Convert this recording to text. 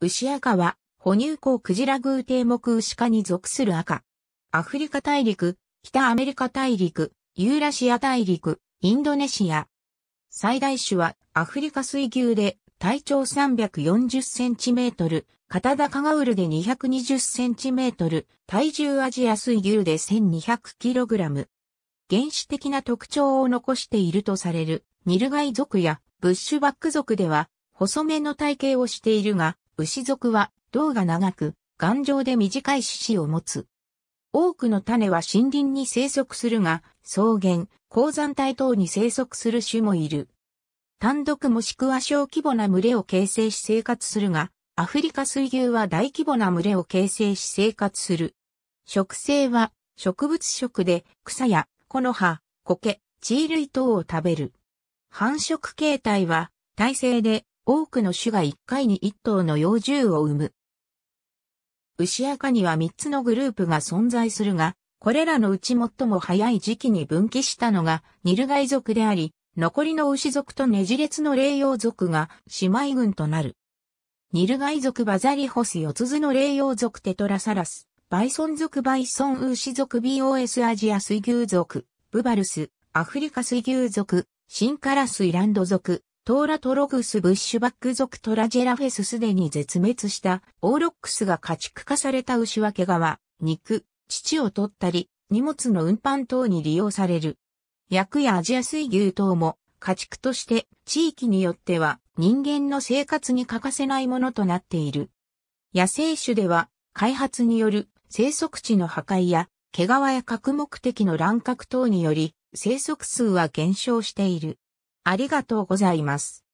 牛赤は、哺乳口クジラ偶蹄目牛科に属する赤。アフリカ大陸、北アメリカ大陸、ユーラシア大陸、インドネシア。最大種はアフリカ水牛で体長340センチメートル、肩高ガウルで220センチメートル、体重アジア水牛で1200キログラム。原始的な特徴を残しているとされるニルガイ族やブッシュバック族では細めの体型をしているが、牛属は、胴が長く、頑丈で短い獅子を持つ。多くの種は森林に生息するが、草原、鉱山帯等に生息する種もいる。単独もしくは小規模な群れを形成し生活するが、アフリカ水牛は大規模な群れを形成し生活する。植生は植物食で草や木の葉、苔、地衣類等を食べる。繁殖形態は耐性で多くの種が1回に1頭の幼獣を産む。牛赤には3つのグループが存在するが、これらのうち最も早い時期に分岐したのがニルガイ族であり、残りの牛族とネジ列の霊養族が姉妹群となる。ニルガイ族バザリホス四つの霊養族テトラサラス、バイソン族バイソン牛族 BOS アジア水牛族、ブバルス、アフリカ水牛族、シンカラスイランド族、トーラトログスブッシュバック属トラジェラフェスすでに絶滅したオーロックスが家畜化された牛分け側、肉、乳を取ったり、荷物の運搬等に利用される。薬やアジア水牛等も家畜として地域によっては人間の生活に欠かせないものとなっている。野生種では開発による生息地の破壊や毛皮や核目的の乱獲等により生息数は減少している。ありがとうございます。